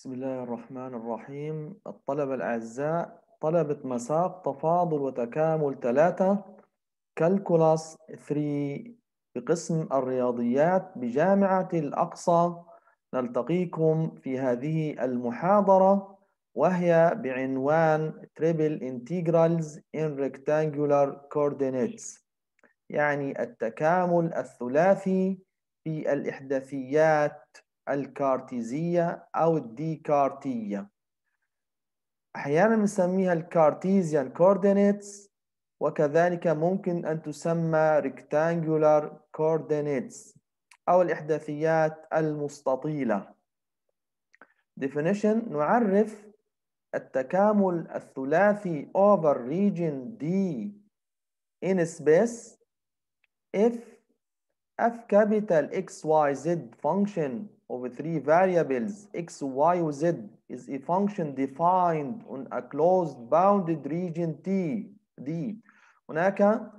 بسم الله الرحمن الرحيم الطلبة الأعزاء طلبة مساق تفاضل وتكامل ثلاثة كالكولاس 3 بقسم الرياضيات بجامعة الأقصى نلتقيكم في هذه المحاضرة وهي بعنوان Triple Integrals in Rectangular Coordinates يعني التكامل الثلاثي في الإحداثيات الكارتيزية أو الديكارتية أحيانا نسميها الكارتيزيان كوردينيتس وكذلك ممكن أن تسمى ريكتانجولار كوردينيتس أو الإحداثيات المستطيلة definition نعرف التكامل الثلاثي over region D in space if f capital xyz function of three variables x, y, or z is a function defined on a closed bounded region T D هناك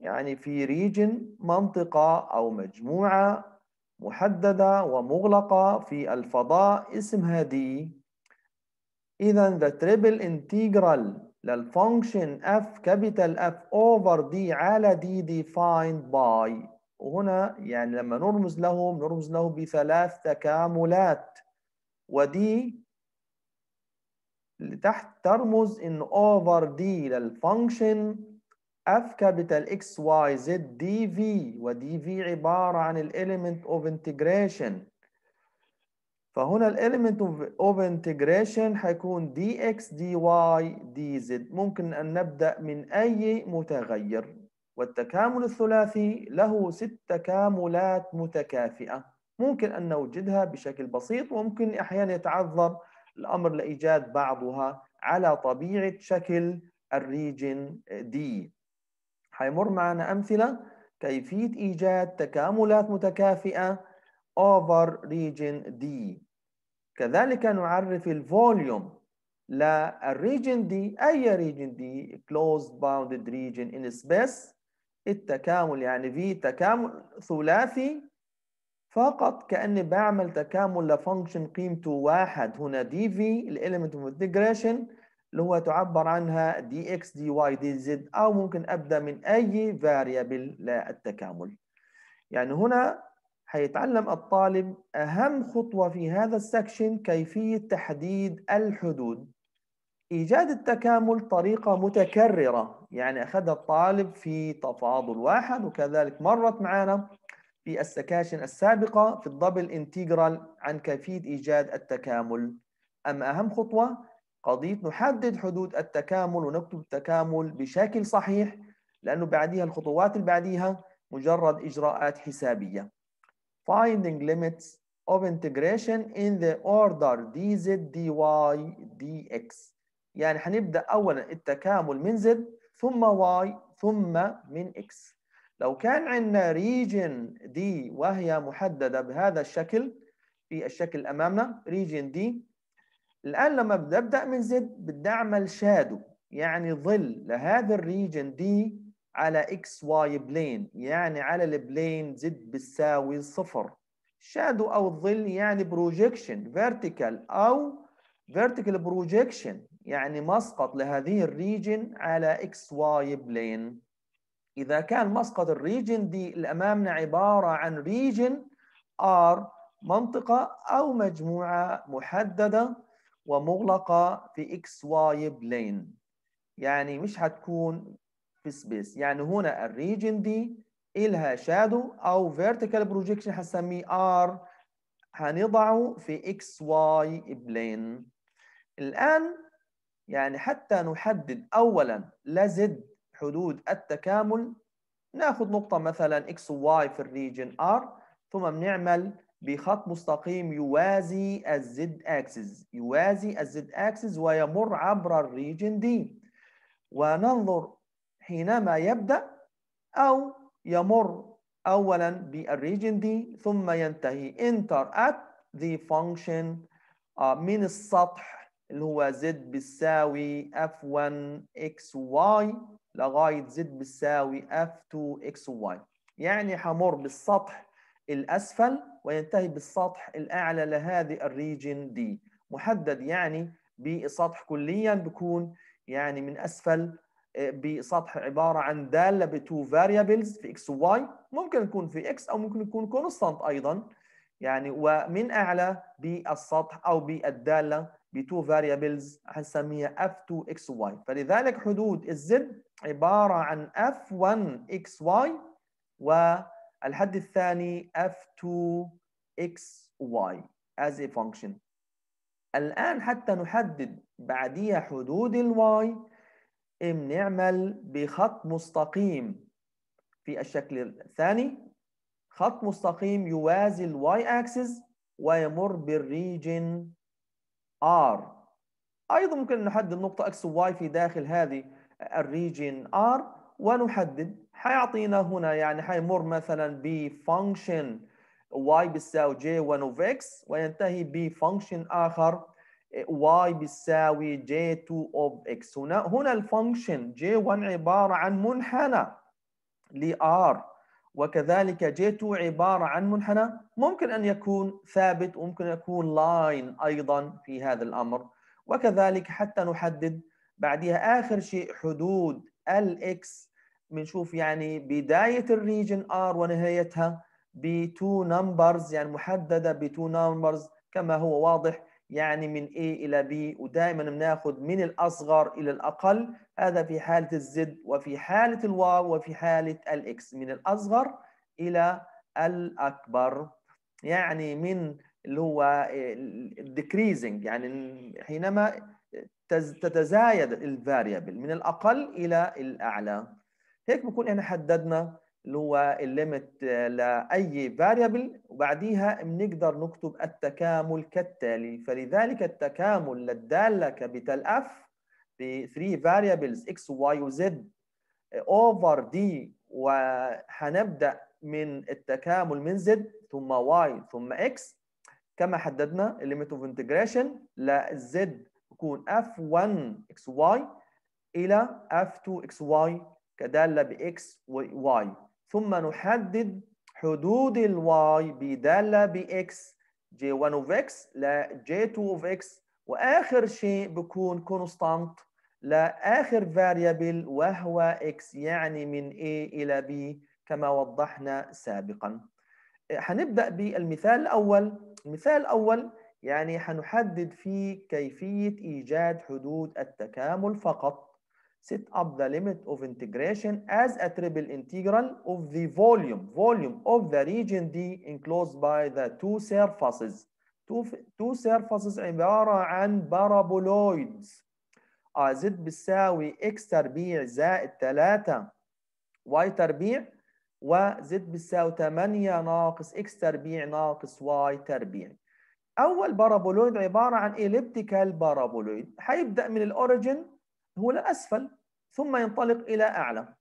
يعني في region منطقة أو مجموعة محددة ومغلقة في الفضاء اسمها D إذا the triple integral للfunction f capital F over D على D defined by وهنا يعني لما نرمز له نرمز له بثلاث تكاملات ودي اللي تحت ترمز ان اوفر دي للفانكشن اف كابيتال اكس واي زد دي في ودي في عباره عن الاليمنت اوف انتجريشن فهنا الاليمنت اوف انتجريشن هيكون دي اكس دي واي دي زد ممكن ان نبدا من اي متغير والتكامل الثلاثي له ست تكاملات متكافئة ممكن أن نوجدها بشكل بسيط وممكن أحيانا يتعذر الأمر لإيجاد بعضها على طبيعة شكل الريجن دي حيمر معنا أمثلة كيفية إيجاد تكاملات متكافئة over region D كذلك نعرف الفوليوم للريجن D أي region D closed bounded region in space التكامل يعني في تكامل ثلاثي فقط كأني بعمل تكامل لفانكشن قيمته واحد هنا دي في الاليمنت اوف انتجريشن اللي هو تعبر عنها دي اكس دي واي دي زد او ممكن ابدا من اي فاريبل للتكامل يعني هنا هيتعلم الطالب اهم خطوه في هذا السكشن كيفيه تحديد الحدود إيجاد التكامل طريقة متكررة يعني أخذها الطالب في تفاضل واحد وكذلك مرت معنا في السكاشن السابقة في الدبل انتجرال عن كيفية إيجاد التكامل أما أهم خطوة قضية نحدد حدود التكامل ونكتب التكامل بشكل صحيح لأنه بعديها الخطوات اللي بعديها مجرد إجراءات حسابية finding limits of integration in the order dz dy dx يعني هنبدا اولا التكامل من زد ثم واي ثم من اكس لو كان عندنا ريجن دي وهي محدده بهذا الشكل في الشكل امامنا ريجن دي الان لما بنبدا من زد بدي اعمل شادو يعني ظل لهذا الريجن دي على اكس واي بلين يعني على البلين زد بتساوي صفر شادو او الظل يعني بروجكشن فيرتيكال او فيرتيكال بروجكشن يعني مسقط لهذه الريجن على اكس واي بلين اذا كان مسقط الريجن دي اللي امامنا عباره عن ريجن ار منطقه او مجموعه محدده ومغلقه في اكس واي بلين يعني مش هتكون في سبيس يعني هنا الريجن دي إلها شادو أو vertical projection هسميه R هنضعه في XY plane الآن يعني حتى نحدد أولا لزد حدود التكامل ناخذ نقطة مثلا x و y في الريجن R ثم بنعمل بخط مستقيم يوازي الزد اكسس يوازي الزد اكسس ويمر عبر الريجن دي وننظر حينما يبدأ أو يمر أولا بالريجن دي ثم ينتهي انتر ات the function آه، من السطح اللي هو زد بتساوي f1 xy لغايه زد بتساوي f2 xy يعني حمر بالسطح الاسفل وينتهي بالسطح الاعلى لهذه الريجن دي محدد يعني بسطح كليا بكون يعني من اسفل آه، بسطح عباره عن داله بتو فاريبلز في اكس وواي ممكن يكون في اكس او ممكن يكون كونستانت ايضا يعني ومن اعلى بالسطح او بالداله ب two variables هنسميها f2 xy فلذلك حدود الزد عبارة عن f1 xy والحد الثاني f2 xy as a function الآن حتى نحدد بعديها حدود الواي بنعمل بخط مستقيم في الشكل الثاني خط مستقيم يوازي الواي اكسس ويمر بالريجن R أيضا ممكن نحدد نقطة X و Y في داخل هذه الريجين R ونحدد حيعطينا هنا يعني حيمر مثلا ب function y بيساوي j1 of x وينتهي ب function آخر y بيساوي j2 of x هنا هنا الفانكشن j1 عبارة عن منحنى ل r وكذلك j2 عبارة عن منحنى ممكن أن يكون ثابت وممكن أن يكون لاين أيضا في هذا الأمر وكذلك حتى نحدد بعدها آخر شيء حدود الإكس بنشوف يعني بداية الريجن R ونهايتها ب2 نمبرز يعني محددة ب ب2 نمبرز كما هو واضح يعني من A إلى B ودائما بناخذ من الأصغر إلى الأقل هذا في حالة الزد وفي حالة الواو وفي حالة الإكس من الأصغر إلى الأكبر يعني من اللي هو decreasing يعني حينما تتزايد الفاريبل من الأقل إلى الأعلى هيك بكون احنا حددنا اللي هو الليمت لاي فاريبل وبعديها بنقدر نكتب التكامل كالتالي فلذلك التكامل للداله كابيتال اف the 3 variables x y z over d وهنبدا من التكامل من z ثم y ثم x كما حددنا الليميت اوف انتجريشن للزد تكون f1 xy الى f2 xy كداله ب و y ثم نحدد حدود ال y بداله ب x j1 of x ل j2 of x واخر شيء بكون كونستانت لآخر فاريبل وهو x يعني من a إلى b كما وضحنا سابقا هنبدأ بالمثال الأول المثال الأول يعني هنحدد فيه كيفية إيجاد حدود التكامل فقط set up the limit of integration as a triple integral of the volume volume of the region D enclosed by the two surfaces two, two surfaces عبارة عن paraboloids آه، زد بتساوي اكس تربيع زائد 3 واي تربيع وزد بتساوي 8 ناقص اكس تربيع ناقص واي تربيع اول بارابولويد عباره عن اليبتيكال بارابولويد هيبدا من الاوريجن هو لاسفل ثم ينطلق الى اعلى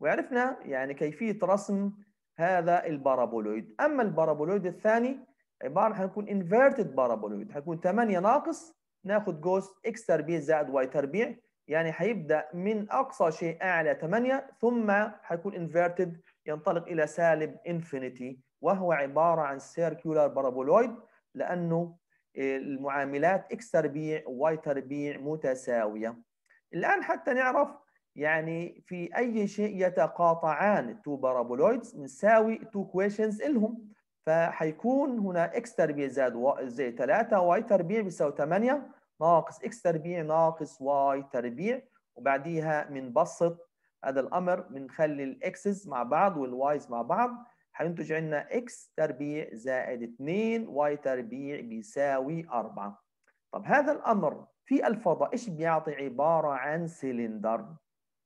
وعرفنا يعني كيفيه رسم هذا البارابولويد اما البارابولويد الثاني عباره هنكون انفيرتد بارابولويد هيكون 8 ناقص ناخد جوز اكس تربيع زائد واي تربيع يعني هيبدا من اقصى شيء اعلى 8 ثم هيكون انفيرتد ينطلق الى سالب انفينيتي وهو عباره عن سيركيولار بارابولويد لانه آه، المعاملات اكس تربيع وواي تربيع متساويه. الان حتى نعرف يعني في اي شيء يتقاطعان تو بارابولويدز نساوي تو كويشنز الهم فهيكون هنا اكس تربيع زائد زائد 3 واي تربيع بيساوي 8 ناقص اكس تربيع ناقص واي تربيع وبعديها بنبسط هذا الامر بنخلي الاكسز مع بعض والوايز مع بعض هينتج عندنا اكس تربيع زائد 2 واي تربيع بيساوي 4 طب هذا الامر في الفضاء ايش بيعطي عباره عن سلندر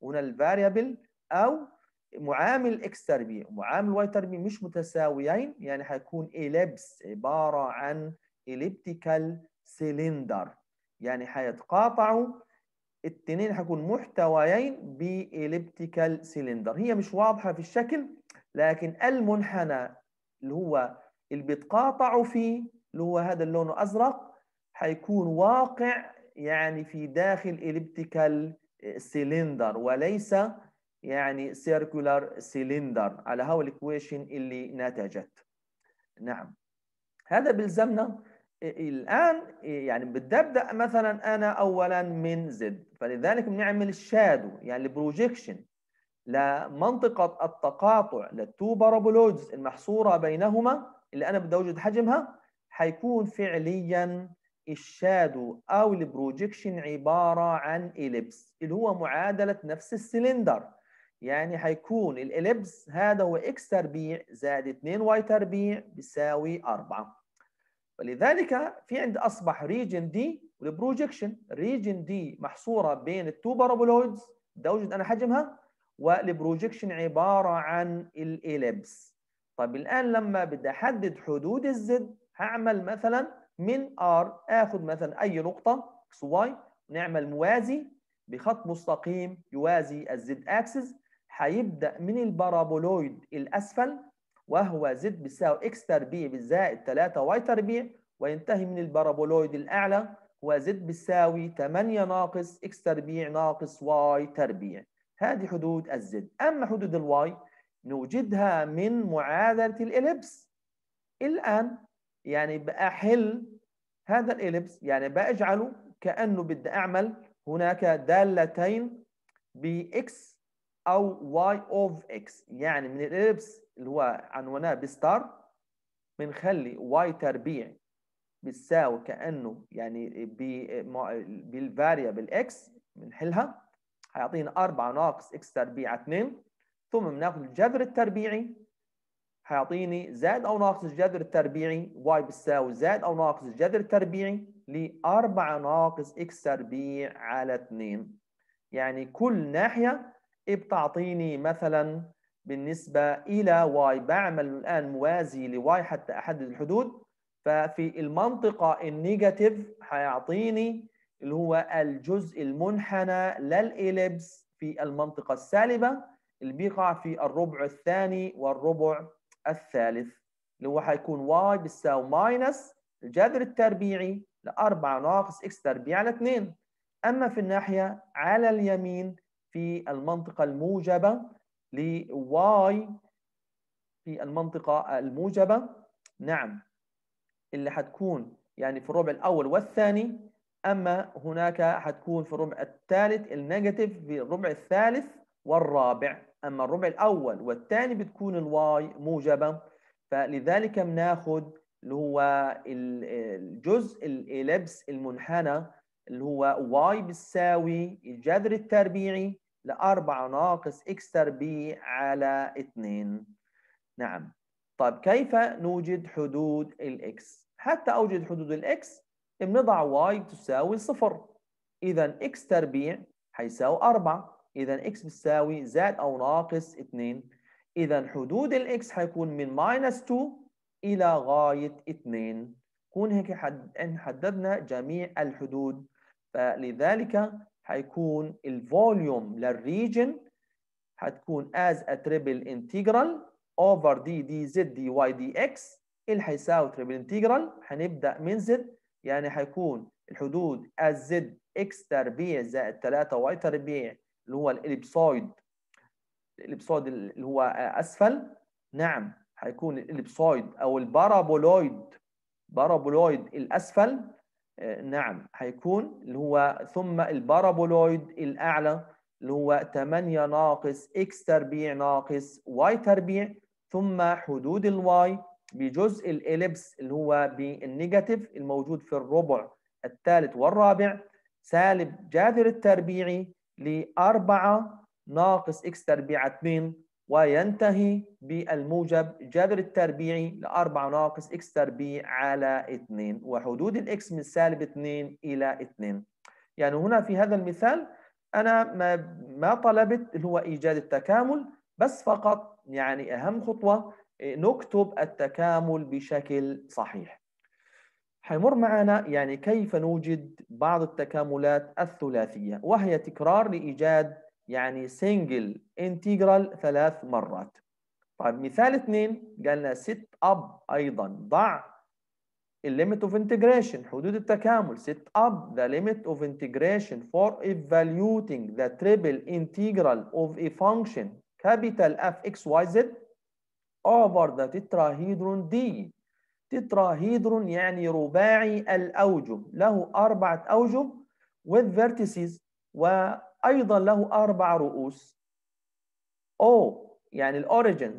هنا الفاريبل او معامل الاكس تربيع ومعامل الواي تربيع مش متساويين يعني هيكون إليبس عبارة عن إليبتيكال سيلندر يعني حيتقاطعوا التنين حيكون محتويين بإليبتيكال سيلندر هي مش واضحة في الشكل لكن المنحنى اللي هو اللي بيتقاطعوا فيه اللي هو هذا اللون الأزرق هيكون واقع يعني في داخل إليبتيكال سيلندر وليس يعني circular cylinder على هاو الاكويشن اللي نتجت نعم هذا بيلزمنا الان يعني بدي ابدا مثلا انا اولا من زد فلذلك بنعمل شادو يعني البروجيكشن لمنطقه التقاطع للتو بارابولوجز المحصوره بينهما اللي انا بدي اوجد حجمها حيكون فعليا الشادو او البروجيكشن عباره عن اليبس اللي هو معادله نفس السلندر يعني هيكون الاليبس هذا هو اكس تربيع زائد 2 واي تربيع بيساوي 4 ولذلك في عند اصبح ريجن دي والبروجيكشن ريجن دي محصوره بين التو بارابولويدز ده وجد انا حجمها والبروجيكشن عباره عن الاليبس طب الان لما بدي احدد حدود الزد هعمل مثلا من ار اخذ مثلا اي نقطه اكس واي ونعمل موازي بخط مستقيم يوازي الزد اكسس هيبدأ من البارابولويد الأسفل وهو زد بيساوي اكس تربيع زائد 3 واي تربيع وينتهي من البارابولويد الأعلى هو زد بيساوي 8 ناقص اكس تربيع ناقص واي تربيع هذه حدود الزد أما حدود الواي نوجدها من معادلة الإليبس الآن يعني بأحل هذا الإليبس يعني بأجعله كأنه بدي أعمل هناك دالتين بإكس او y of x يعني من الإبس اللي هو عنوانها بستار بنخلي y تربيع بتساوي كأنه يعني بالفاريبل x بنحلها هيعطينا 4 ناقص x تربيع 2 ثم بناخد الجذر التربيعي هيعطيني زائد أو ناقص الجذر التربيعي y بتساوي زائد أو ناقص الجذر التربيعي ل 4 ناقص x تربيع على 2 يعني كل ناحية بتعطيني مثلا بالنسبة إلى واي بعمل الآن موازي لواي حتى أحدد الحدود ففي المنطقة النيجاتيف هيعطيني اللي هو الجزء المنحنى للإليبس في المنطقة السالبة اللي بيقع في الربع الثاني والربع الثالث اللي هو هيكون واي بتساوي ماينس الجذر التربيعي ل 4 ناقص اكس تربيع على 2 أما في الناحية على اليمين في المنطقة الموجبة ل y في المنطقة الموجبة نعم اللي حتكون يعني في الربع الأول والثاني أما هناك حتكون في الربع الثالث النيجاتيف في الربع الثالث والرابع أما الربع الأول والثاني بتكون الواي موجبة فلذلك بناخد اللي هو الجزء الإليبس المنحنى اللي هو واي بتساوي الجذر التربيعي لأربعة ناقص إكس تربيع على اثنين نعم طيب كيف نوجد حدود الإكس؟ حتى أوجد حدود الإكس بنضع واي تساوي صفر إذا إكس تربيع هيساوي أربعة إذا إكس بتساوي زائد أو ناقص اثنين إذا حدود الإكس هيكون من ماينس 2 إلى غاية 2 كون هيك حد... حددنا جميع الحدود فلذلك هيكون الفوليوم للريجن هتكون as a triple integral over d d z d y d x اللي هيساوي triple integral هنبدا من z يعني هيكون الحدود as z x تربيع زائد 3 y تربيع اللي هو الاليبسويد الاليبسويد اللي هو اسفل نعم هيكون الاليبسويد او البارابولويد بارابولويد الاسفل آه، نعم هيكون اللي هو ثم البارابولويد الاعلى اللي هو 8 ناقص اكس تربيع ناقص واي تربيع ثم حدود الواي بجزء الاليبس اللي هو بالنيجاتيف الموجود في الربع الثالث والرابع سالب جذر التربيعي ل 4 ناقص اكس تربيع 2 وينتهي بالموجب جذر التربيعي لأربعة ناقص إكس تربيع على اثنين وحدود الإكس من سالب اثنين إلى اثنين يعني هنا في هذا المثال أنا ما, ما طلبت اللي هو إيجاد التكامل بس فقط يعني أهم خطوة إيه، نكتب التكامل بشكل صحيح حيمر معنا يعني كيف نوجد بعض التكاملات الثلاثية وهي تكرار لإيجاد يعني سنجل انتجرال ثلاث مرات طيب مثال اثنين قالنا سيت اب ايضا ضع الليمت اوف انتجريشن حدود التكامل سيت اب ذا ليمت اوف انتجريشن فور ايفاليوتنج ذا تريبل انتجرال اوف اي فانكشن كابيتال اف اكس واي زد اوفر ذا تتراهيدرون دي تتراهيدرون يعني رباعي الاوجه له اربعه اوجه with vertices و ايضا له اربع رؤوس او يعني الاوريجن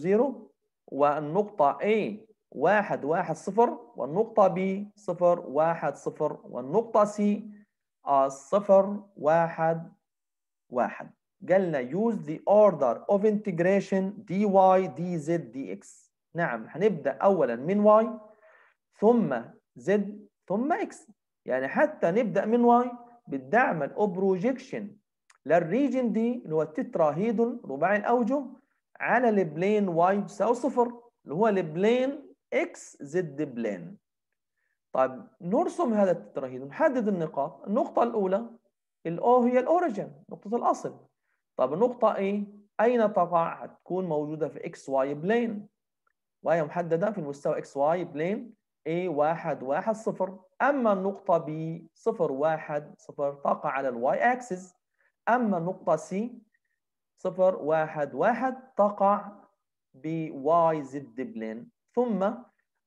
000 والنقطه A واحد واحد صفر والنقطة B صفر واحد صفر والنقطة C آه، صفر واحد واحد قالنا use the order of integration dy dz dx نعم هنبدأ أولا من y ثم z ثم x يعني حتى نبدأ من y بتدعمل اوبروجيكشن للريجن دي اللي هو التتراهيدون رباعي الاوجه على البلين واي تساوي صفر اللي هو البلين اكس زد بلين طيب نرسم هذا التتراهيدون نحدد النقاط النقطة الأولى الأو هي الأوريجن نقطة الأصل طيب النقطة إيه؟ أين تقع؟ هتكون موجودة في إكس واي بلين وهي محددة في المستوى إكس واي بلين A1 0 أما النقطة B صفر واحد صفر تقع على الواي أكسس أما النقطة C صفر واحد واحد تقع بواي زد بلين ثم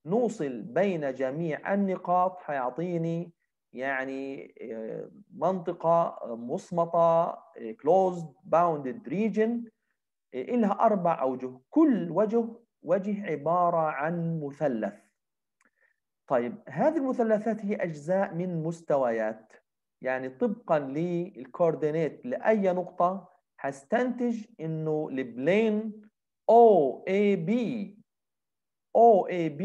نوصل بين جميع النقاط حيعطيني يعني آه، منطقة مصمتة آه، closed bounded region آه، إلها أربع أوجه كل وجه وجه عبارة عن مثلث طيب هذه المثلثات هي أجزاء من مستويات يعني طبقا للكوردينات لأي نقطة هستنتج إنه البلين OAB OAB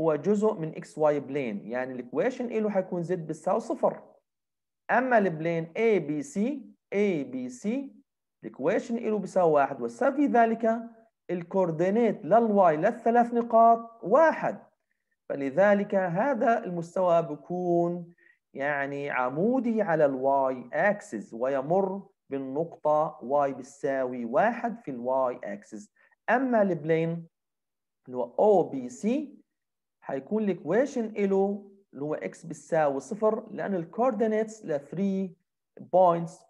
هو جزء من XY بلين يعني الإكويشن له هيكون زد بالساو صفر اما البلين اي بي سي اي بي سي الايكويشن له بيساوي واحد والسبب في ذلك الكوردينات للواي للثلاث نقاط واحد فلذلك هذا المستوى بكون يعني عمودي على الواي اكسس ويمر بالنقطة واي بتساوي واحد في الواي اكسس أما البلين اللي هو C هيكون الإكويشن إله اللي هو x بتساوي صفر لأن الكوردينيتس ل 3 بوينتس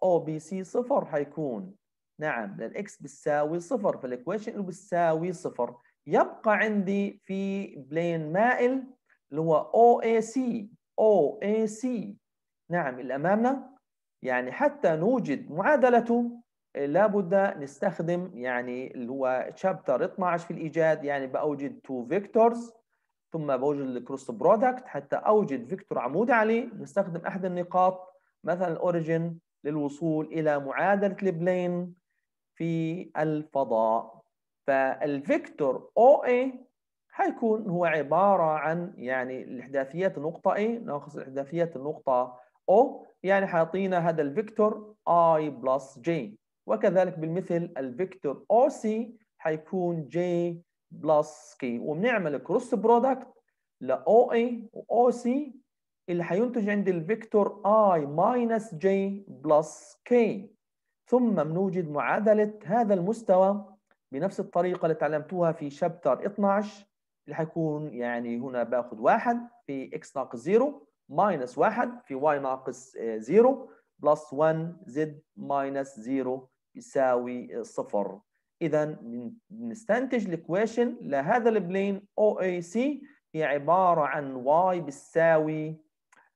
C صفر هيكون نعم x بتساوي صفر فالإكويشن إله بتساوي صفر يبقى عندي في بلين مائل اللي هو OAC OAC نعم اللي أمامنا يعني حتى نوجد معادلته لابد نستخدم يعني اللي هو شابتر 12 في الإيجاد يعني بأوجد تو فيكتورز ثم بوجد الكروس برودكت حتى أوجد فيكتور عمودي عليه نستخدم أحد النقاط مثلا الأوريجين للوصول إلى معادلة البلين في الفضاء فالفيكتور او اي حيكون هو عبارة عن يعني الإحداثيات النقطة A ناقص الإحداثيات النقطة O يعني حيعطينا هذا الفيكتور اي بلس جي وكذلك بالمثل الفيكتور OC حيكون جي بلس كي وبنعمل كروس برودكت ل OA و OC اللي حينتج عندي الفيكتور اي ماينس جي بلس كي ثم بنوجد معادلة هذا المستوى بنفس الطريقة اللي تعلمتوها في شابتر 12 اللي حيكون يعني هنا باخذ واحد في x ناقص 0 ماينس واحد في y ناقص 0 آه، بلس 1 زد ماينس 0 يساوي آه، صفر إذا بنستنتج الإكويشن لهذا البلين OAC هي عبارة عن y بتساوي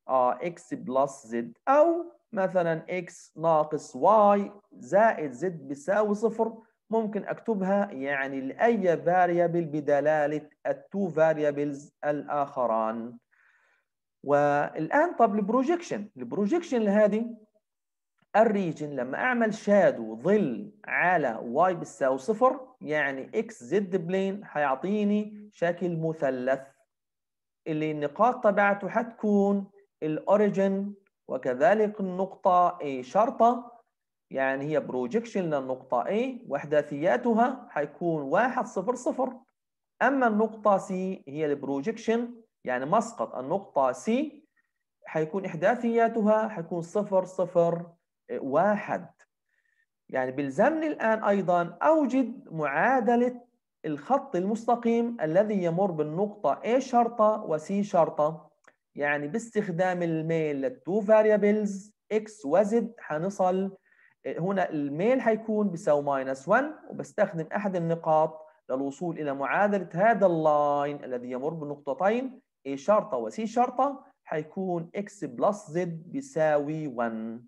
آه، x بلس z أو مثلا x ناقص y زائد z بيساوي صفر ممكن اكتبها يعني لاي فاريبل بدلاله التو فاريبلز الاخران والان طب البروجكشن البروجكشن هذه الريجن لما اعمل شادو ظل على واي بتساوي صفر يعني اكس زد بلين هيعطيني شكل مثلث اللي النقاط تبعته هتكون الاوريجن وكذلك النقطه A شرطه يعني هي بروجكشن للنقطة A وأحداثياتها حيكون واحد صفر صفر أما النقطة C هي البروجكشن يعني مسقط النقطة C حيكون إحداثياتها حيكون صفر صفر واحد يعني بيلزمني الآن أيضا أوجد معادلة الخط المستقيم الذي يمر بالنقطة A شرطة و C شرطة يعني باستخدام الميل للتو فاريبلز X و Z حنصل هنا الميل هيكون بيساوي ماينس 1 وبستخدم احد النقاط للوصول الى معادله هذا اللاين الذي يمر بالنقطتين A شرطه و C شرطه هيكون x بلس z بيساوي 1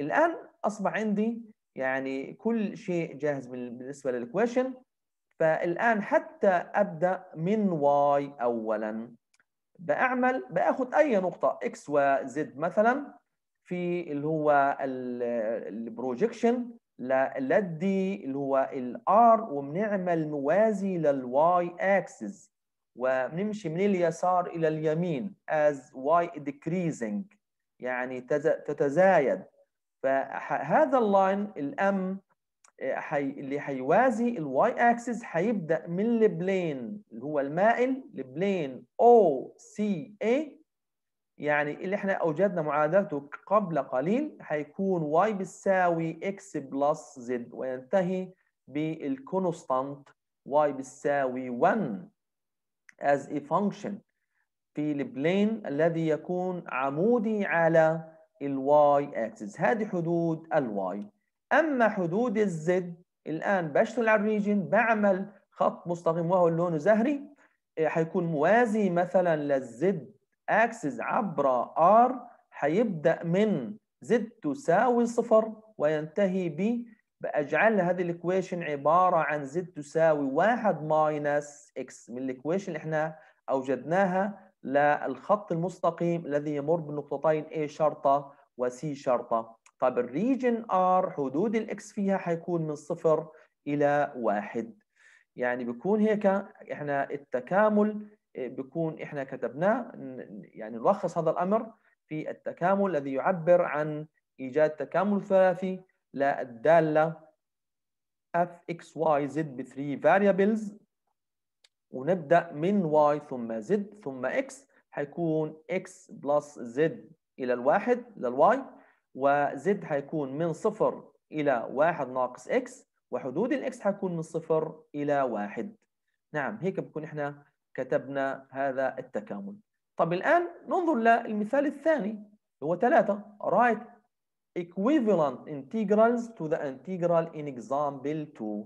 الان اصبح عندي يعني كل شيء جاهز بالنسبه للكويشن فالان حتى ابدا من y اولا بعمل باخذ اي نقطه x و z مثلا في اللي هو البروجكشن للدي اللي هو الار وبنعمل موازي للواي اكسس وبنمشي من اليسار الى اليمين as y decreasing يعني تتزايد فهذا اللاين الام حي... اللي هيوازي الواي اكسس هيبدا من البلين اللي هو المائل البلين او سي اي يعني اللي احنا اوجدنا معادلته قبل قليل هيكون y بتساوي x بلس z وينتهي بالكونستانت y بتساوي 1 as a function في البلين الذي يكون عمودي على الواي اكسس هذه حدود الواي اما حدود الزد الان بشتغل على الريجن بعمل خط مستقيم وهو اللون زهري هيكون إيه، موازي مثلا للزد اكسس عبر ار هيبدا من زد تساوي صفر وينتهي ب بأجعل هذه الايكويشن عبارة عن زد تساوي واحد ماينس اكس من الايكويشن اللي احنا أوجدناها للخط المستقيم الذي يمر بالنقطتين A شرطة و C شرطة طب الريجن R حدود الاكس فيها هيكون من صفر إلى واحد يعني بيكون هيك احنا التكامل بيكون احنا كتبناه يعني نلخص هذا الامر في التكامل الذي يعبر عن ايجاد تكامل ثلاثي للداله f x y z ب 3 variables ونبدا من y ثم z ثم x حيكون x بلس z الى الواحد للواي وزد حيكون من صفر إلى واحد ناقص إكس وحدود الإكس حيكون من صفر إلى واحد نعم هيك بكون إحنا كتبنا هذا التكامل طب الآن ننظر للمثال الثاني هو ثلاثة write equivalent integrals to the integral in example 2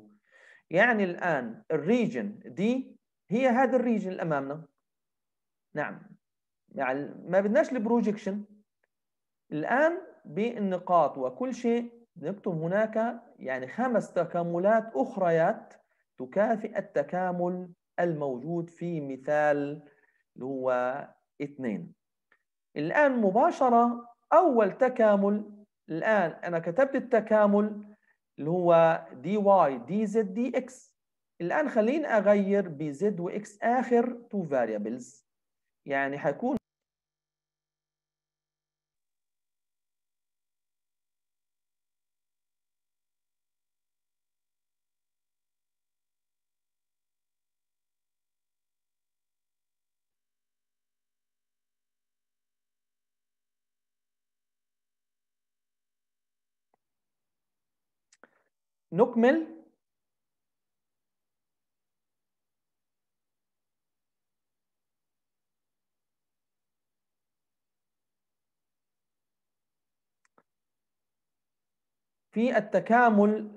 يعني الآن الريجن دي هي هذا الريجن اللي أمامنا نعم يعني ما بدناش البروجيكشن الآن بالنقاط وكل شيء نكتب هناك يعني خمس تكاملات أخريات تكافئ التكامل الموجود في مثال اللي هو اثنين الآن مباشرة أول تكامل الآن أنا كتبت التكامل اللي هو dy dz dx الآن خليني أغير بزد وإكس آخر تو variables يعني حيكون نكمل في التكامل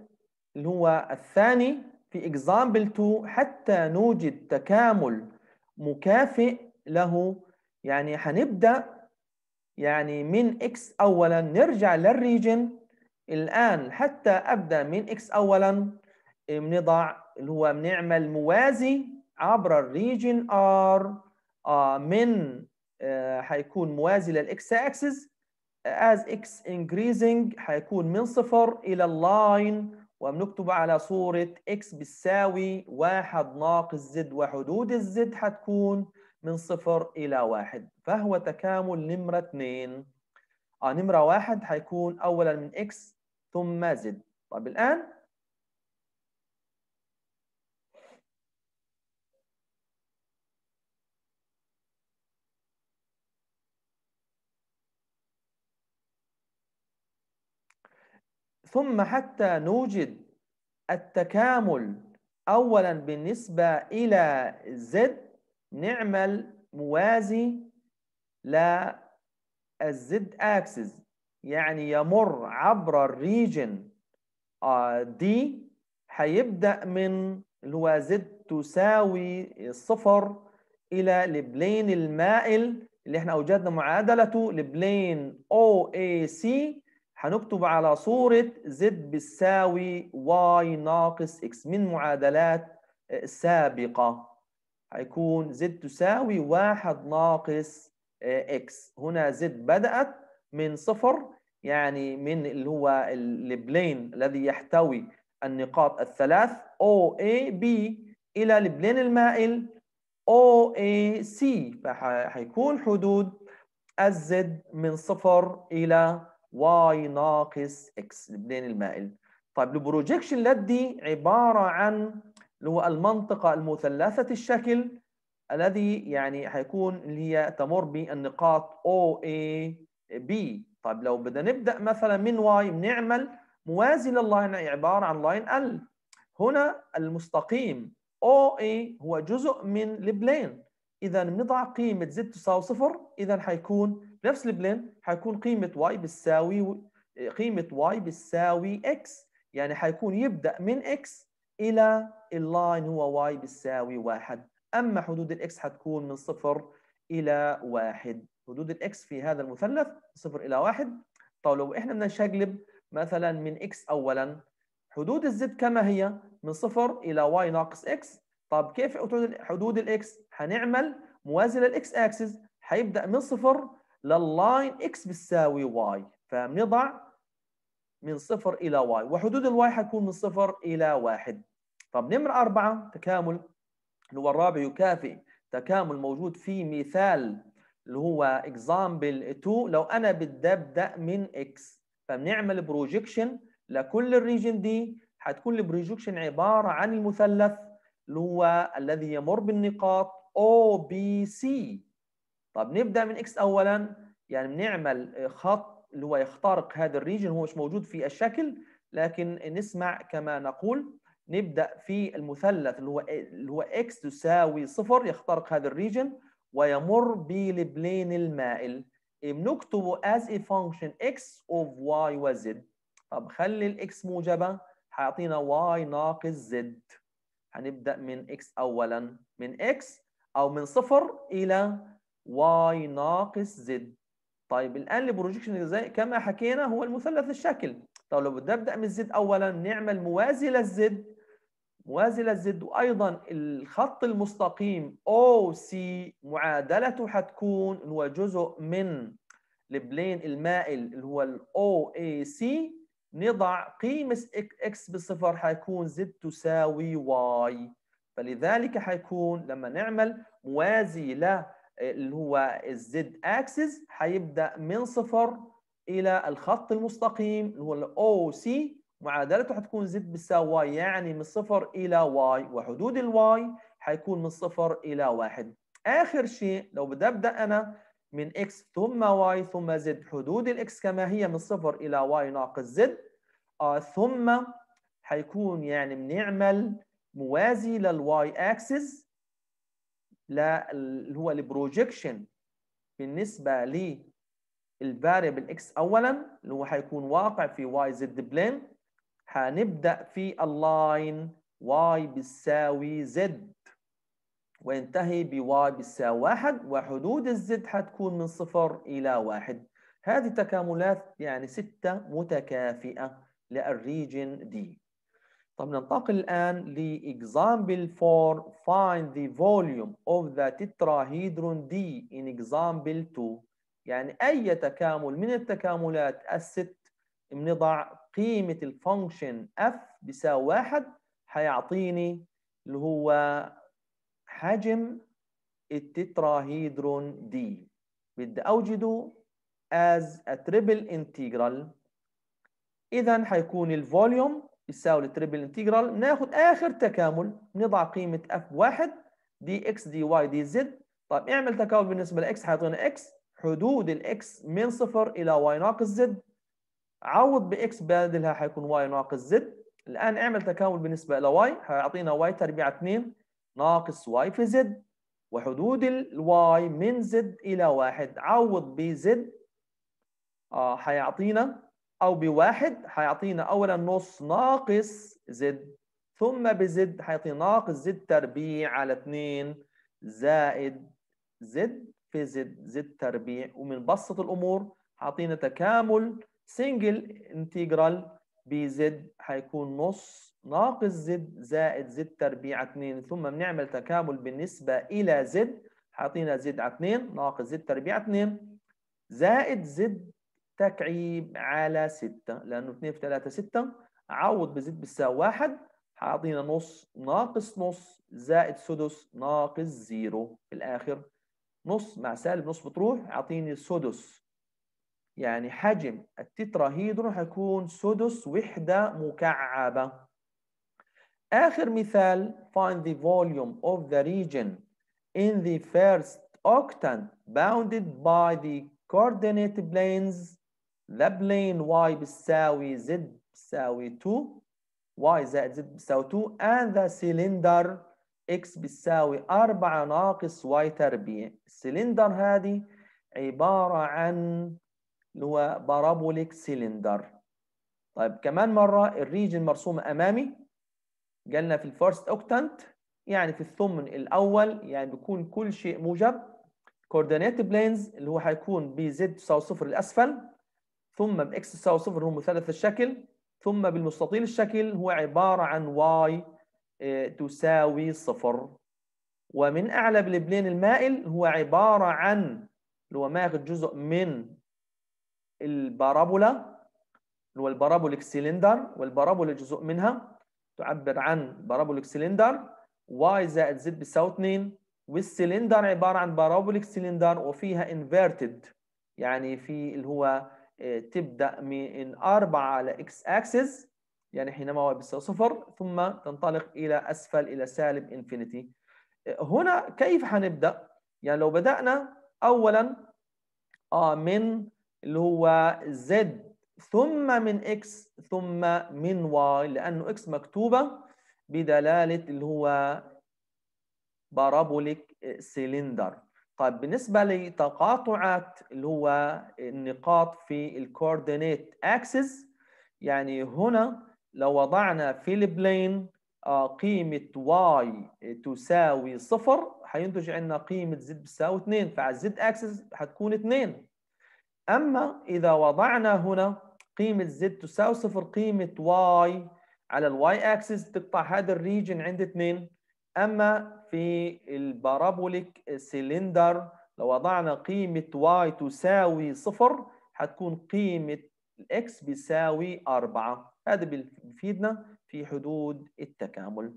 اللي هو الثاني في example 2 حتى نوجد تكامل مكافئ له يعني هنبدأ يعني من x أولا نرجع للريجن الآن حتى أبدأ من X أولاً بنضع اللي هو بنعمل موازي عبر الريجن R آه، من هيكون آه، موازي للإكس أكسس as X increasing هيكون من صفر إلى اللاين وبنكتب على صورة X بتساوي واحد ناقص زد وحدود الزد هتكون من صفر إلى واحد فهو تكامل نمرة اثنين آه نمرة واحد هيكون أولا من X ثم زد طب الآن ثم حتى نوجد التكامل أولا بالنسبة إلى زد نعمل موازي للزد أكسس يعني يمر عبر الريجن آه، دي هيبدأ من اللي هو زد تساوي صفر إلى البلين المائل اللي احنا أوجدنا معادلته البلين أو أي سي هنكتب على صورة زد بالساوي واي ناقص إكس من معادلات سابقة هيكون زد تساوي واحد ناقص إكس هنا زد بدأت من صفر يعني من اللي هو البلين الذي يحتوي النقاط الثلاث او اي بي إلى البلين المائل او اي سي فحيكون حدود الزد من صفر إلى واي ناقص اكس البلين المائل طيب البروجيكشن لدي عبارة عن اللي هو المنطقة المثلثة الشكل الذي يعني حيكون اللي هي تمر بالنقاط او اي بي طيب لو بدنا نبدا مثلا من واي بنعمل موازي لللاين يعني عباره عن لاين ال هنا المستقيم او اي هو جزء من البلين اذا بنضع قيمه زد تساوي صفر اذا حيكون نفس البلين حيكون قيمه واي بتساوي قيمه واي بتساوي اكس يعني حيكون يبدا من اكس الى اللاين هو واي بتساوي واحد اما حدود الاكس حتكون من صفر الى واحد حدود الاكس في هذا المثلث صفر الى واحد طب لو احنا بدنا نشقلب مثلا من اكس اولا حدود الزد كما هي من صفر الى واي ناقص اكس طب كيف حدود الاكس؟ هنعمل موازي للاكس اكسس هيبدا من صفر لللاين اكس بتساوي واي فبنضع من صفر الى واي وحدود الواي حتكون من صفر الى واحد طب نمرة أربعة تكامل اللي هو الرابع يكافئ تكامل موجود في مثال اللي هو اكزامبل 2 لو انا بدي ابدا من اكس فبنعمل بروجكشن لكل الريجن دي هتكون البروجكشن عباره عن المثلث اللي هو الذي يمر بالنقاط او بي سي طب نبدا من اكس اولا يعني بنعمل خط اللي هو يخترق هذا الريجن هو مش موجود في الشكل لكن نسمع كما نقول نبدا في المثلث اللي هو اللي هو اكس تساوي صفر يخترق هذا الريجن ويمر بالبلين المائل بنكتبه as a function x of y و z طب خلي x موجبه حيعطينا y ناقص z هنبدا من x اولا من x او من صفر الى y ناقص z طيب الان البروجيكشن زي كما حكينا هو المثلث الشكل طب لو بدي ابدا من z اولا نعمل موازي للزد موازي زد وأيضا الخط المستقيم سي معادلته حتكون هو جزء من البلين المائل اللي هو ال إيه سي نضع قيمة X بصفر حيكون Z تساوي Y فلذلك حيكون لما نعمل موازي ل اللي هو الزد اكسس حيبدا من صفر الى الخط المستقيم اللي هو الاو سي معادلته حتكون زد بتساوي واي يعني من صفر الى واي وحدود الواي حيكون من صفر الى واحد اخر شيء لو بدي ابدا انا من اكس ثم واي ثم زد حدود الاكس كما هي من صفر الى واي ناقص زد آه ثم حيكون يعني بنعمل موازي للواي اكسس اللي هو البروجكشن بالنسبه للفاريبل اكس اولا اللي هو حيكون واقع في واي زد بلين هنبدأ في اللاين y بتساوي z وينتهي ب y بتساوي واحد وحدود الزد هتكون من صفر إلى واحد هذه تكاملات يعني ستة متكافئة للريجن دي طب ننتقل الآن لإكزامبل 4 find the volume of the tetrahedron D in example 2 يعني أي تكامل من التكاملات الست بنضع قيمه الفانكشن اف بيساوي واحد هيعطيني اللي هو حجم التتراهيدرون دي بدي اوجده as a triple integral اذا هيكون الفوليوم يساوي التريبل انتجرال ناخد اخر تكامل نضع قيمه f واحد دي اكس دي واي دي زد اعمل تكامل بالنسبه لاكس هيعطينا اكس حدود الاكس من صفر الى واي ناقص زد عوض باكس بدلها حيكون واي ناقص زد الان اعمل تكامل بالنسبه واي حيعطينا واي تربيع 2 ناقص واي في زد وحدود الواي من زد الى واحد عوض بزد آه او بواحد حيعطينا اولا نص ناقص زد ثم بزد حيعطينا ناقص زد تربيع على 2 زائد زد في زد زد تربيع ومنبسط الامور حاطين تكامل سنجل انتجرال بي زد هيكون نص ناقص زد زائد زد تربيع 2 ثم بنعمل تكامل بالنسبه الى زد حاطينا زد على 2 ناقص زد تربيع 2 زائد زد تكعيب على 6 لانه 2 في 3 6 عوض بزد بتساوي 1 حاطينا نص ناقص نص زائد سدس ناقص زيرو في الاخر نص مع سالب نص بتروح عطيني سدس يعني حجم التتراهيدرون حيكون سدس وحدة مكعبة آخر مثال find the volume of the region in the first octant bounded by the coordinate planes the plane y بتساوي z بتساوي 2 y زائد z بتساوي 2 and the cylinder x بتساوي 4 ناقص y تربيع السيلندر هذه عبارة عن اللي هو بارابوليك سيلندر طيب كمان مره الريجن مرسومه امامي جالنا في الفيرست اوكتانت يعني في الثمن الاول يعني بيكون كل شيء موجب كوردينيت بلينز اللي هو هيكون بزد تساوي صفر الاسفل ثم باكس تساوي صفر هو مثلث الشكل ثم بالمستطيل الشكل هو عباره عن واي آه، تساوي صفر ومن اعلى بالبلين المائل هو عباره عن اللي هو ماخذ جزء من البارابولا اللي هو البارابوليك سيلندر والبارابولا جزء منها تعبر عن بارابوليك سيلندر واي زائد زد بيساوي 2 والسيلندر عباره عن بارابوليك سيلندر وفيها انفيرتد يعني في اللي هو آه، تبدا من 4 على اكس اكسس يعني حينما واي بيساوي صفر ثم تنطلق الى اسفل الى سالب انفينيتي آه، هنا كيف حنبدا؟ يعني لو بدانا اولا آه، من اللي هو زد ثم من اكس ثم من واي لانه اكس مكتوبه بدلاله اللي هو بارابوليك سيلندر طيب بالنسبه لتقاطعات اللي هو النقاط في الكوردينيت اكسس يعني هنا لو وضعنا في البلين آه، قيمة y تساوي صفر هينتج عندنا قيمة z بتساوي 2 فعلى z axis هتكون 2 أما إذا وضعنا هنا قيمة Z تساوي صفر قيمة Y على الواي أكسس تقطع هذا الريجن عند اثنين أما في البارابوليك سيلندر لو وضعنا قيمة Y تساوي صفر حتكون قيمة الإكس بيساوي 4 هذا بيفيدنا في حدود التكامل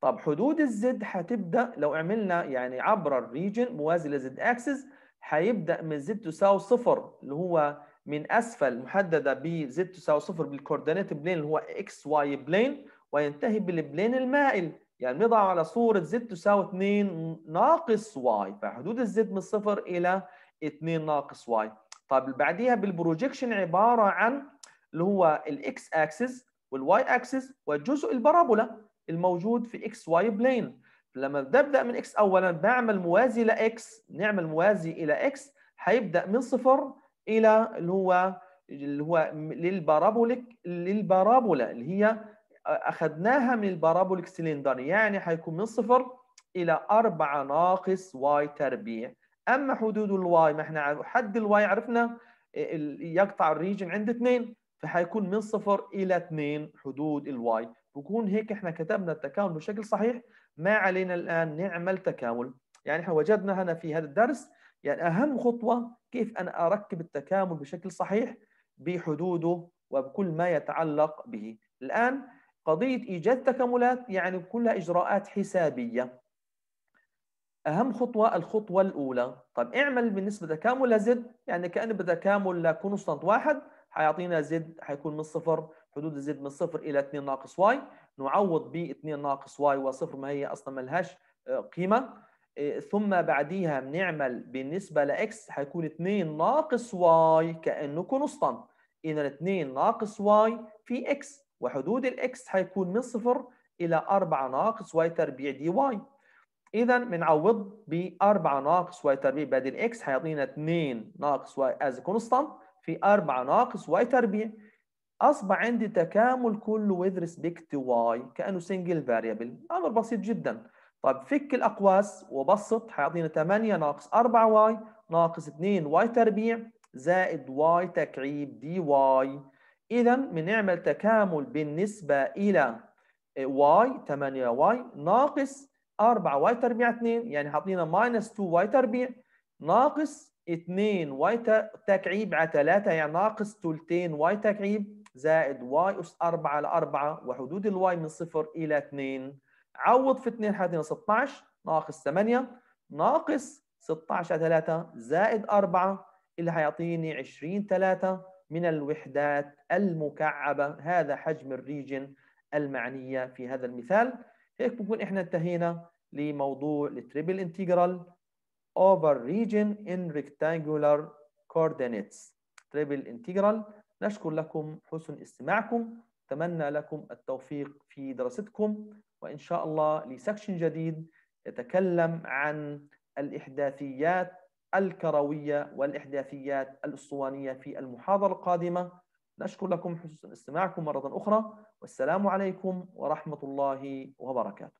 طب حدود الزد حتبدأ لو عملنا يعني عبر الريجن موازي لزد اكسس هيبدا من زد تساوي صفر اللي هو من اسفل محدده بزد تساوي صفر بالكوردينيت بلين اللي هو اكس واي بلين وينتهي بالبلين المائل يعني بنضع على صوره زد تساوي 2 ناقص واي فحدود الزد من صفر الى 2 ناقص واي طيب اللي بعديها بالبروجيكشن عباره عن اللي هو الاكس اكسس والواي اكسس والجزء البارابولا الموجود في اكس واي بلين لما بدي ابدا من اكس اولا بعمل موازي لاكس نعمل موازي الى اكس هيبدا من صفر الى اللي هو اللي هو للبارابوليك للبارابولا اللي هي اخذناها من البارابوليك سلندر يعني هيكون من صفر الى 4 ناقص واي تربيع اما حدود الواي ما احنا حد الواي عرفنا آه، يقطع الريجن عند 2 فهيكون من صفر الى 2 حدود الواي بكون هيك احنا كتبنا التكامل بشكل صحيح ما علينا الآن نعمل تكامل يعني احنا وجدنا هنا في هذا الدرس يعني أهم خطوة كيف أنا أركب التكامل بشكل صحيح بحدوده وبكل ما يتعلق به الآن قضية إيجاد تكاملات يعني كلها إجراءات حسابية أهم خطوة الخطوة الأولى طب اعمل بالنسبة لتكامل زد يعني كأن بتكامل لكونستانت واحد حيعطينا زد حيكون من صفر حدود زد من صفر إلى 2 ناقص واي نعوض ب 2 ناقص واي وصفر ما هي اصلا ما لهاش آه، قيمه آه، ثم بعديها بنعمل بالنسبه لاكس هيكون 2 ناقص واي كانه كونستانت اذا 2 ناقص واي في اكس وحدود الاكس هيكون من صفر الى 4 ناقص واي تربيع دي واي اذا بنعوض ب 4 ناقص واي تربيع بدل اكس هيعطينا 2 ناقص واي از كونستانت في 4 ناقص واي تربيع اصبح عندي تكامل كله with respect to y كانه سنجل فاريبل امر بسيط جدا طب فك الاقواس وبسط هيعطينا 8 ناقص 4 y ناقص 2 y تربيع زائد y تكعيب دي y اذا بنعمل تكامل بالنسبه الى y 8 y ناقص 4 y تربيع 2 يعني حاطين ماينس 2 y تربيع ناقص 2 y تكعيب على 3 يعني ناقص 3 y تكعيب زائد واي أس 4 على 4 وحدود الواي من 0 إلى 2 عوض في 2 حاجة 16 ناقص 8 ناقص 16 على 3 زائد 4 اللي هيعطيني 20 3 من الوحدات المكعبة هذا حجم الريجن المعنية في هذا المثال هيك بكون احنا انتهينا لموضوع التريبل انتجرال over region in rectangular coordinates triple integral نشكر لكم حسن استماعكم أتمنى لكم التوفيق في دراستكم وإن شاء الله لسكشن جديد يتكلم عن الإحداثيات الكروية والإحداثيات الأسطوانية في المحاضرة القادمة نشكر لكم حسن استماعكم مرة أخرى والسلام عليكم ورحمة الله وبركاته